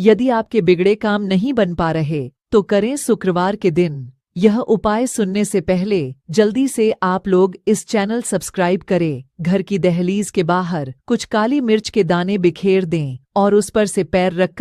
यदि आपके बिगड़े काम नहीं बन पा रहे तो करें शुक्रवार के दिन यह उपाय सुनने से पहले जल्दी से आप लोग इस चैनल सब्सक्राइब करें घर की दहलीज के बाहर कुछ काली मिर्च के दाने बिखेर दें और उस पर से पैर रखकर